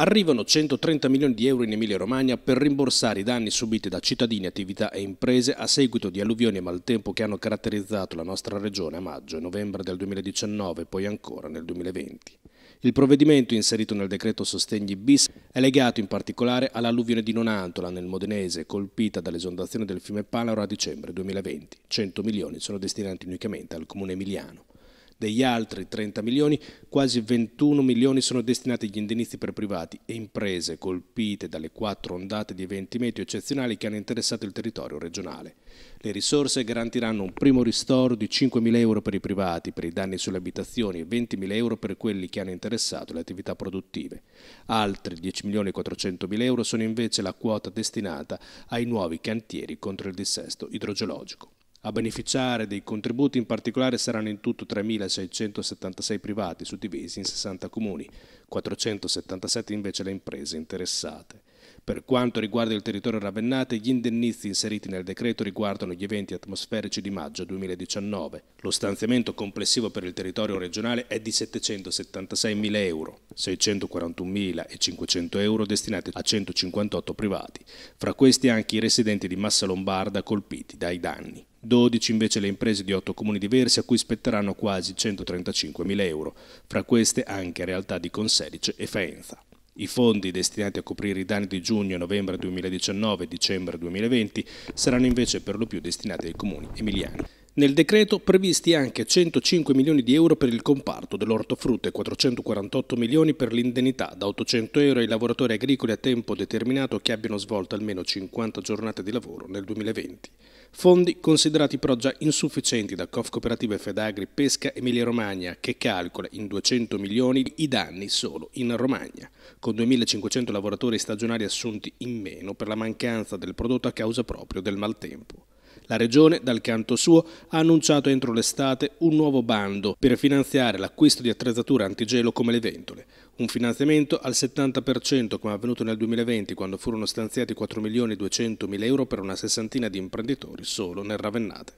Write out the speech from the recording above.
Arrivano 130 milioni di euro in Emilia-Romagna per rimborsare i danni subiti da cittadini, attività e imprese a seguito di alluvioni e maltempo che hanno caratterizzato la nostra regione a maggio e novembre del 2019 e poi ancora nel 2020. Il provvedimento inserito nel decreto Sostegni bis è legato in particolare all'alluvione di Nonantola nel Modenese, colpita dall'esondazione del fiume Palaro a dicembre 2020. 100 milioni sono destinati unicamente al comune emiliano. Degli altri 30 milioni, quasi 21 milioni sono destinati agli indennizi per privati e imprese colpite dalle quattro ondate di eventi meteo eccezionali che hanno interessato il territorio regionale. Le risorse garantiranno un primo ristoro di 5.000 euro per i privati per i danni sulle abitazioni e 20.000 euro per quelli che hanno interessato le attività produttive. Altri 10.400.000 euro sono invece la quota destinata ai nuovi cantieri contro il dissesto idrogeologico. A beneficiare dei contributi in particolare saranno in tutto 3.676 privati suddivisi in 60 comuni, 477 invece le imprese interessate. Per quanto riguarda il territorio ravennate, gli indennizi inseriti nel decreto riguardano gli eventi atmosferici di maggio 2019. Lo stanziamento complessivo per il territorio regionale è di 776.000 euro, 641.500 euro destinati a 158 privati, fra questi anche i residenti di Massa Lombarda colpiti dai danni. 12 invece le imprese di 8 comuni diversi a cui spetteranno quasi 135.000 euro, fra queste anche realtà di Conselice e Faenza. I fondi destinati a coprire i danni di giugno, novembre 2019 e dicembre 2020 saranno invece per lo più destinati ai comuni emiliani. Nel decreto previsti anche 105 milioni di euro per il comparto dell'ortofrutta e 448 milioni per l'indennità da 800 euro ai lavoratori agricoli a tempo determinato che abbiano svolto almeno 50 giornate di lavoro nel 2020. Fondi considerati però già insufficienti da Cof Cooperative Fedagri Pesca Emilia Romagna che calcola in 200 milioni i danni solo in Romagna, con 2.500 lavoratori stagionali assunti in meno per la mancanza del prodotto a causa proprio del maltempo. La Regione, dal canto suo, ha annunciato entro l'estate un nuovo bando per finanziare l'acquisto di attrezzature antigelo come le ventole. Un finanziamento al 70% come avvenuto nel 2020 quando furono stanziati 4 milioni 200 mila euro per una sessantina di imprenditori solo nel Ravennate.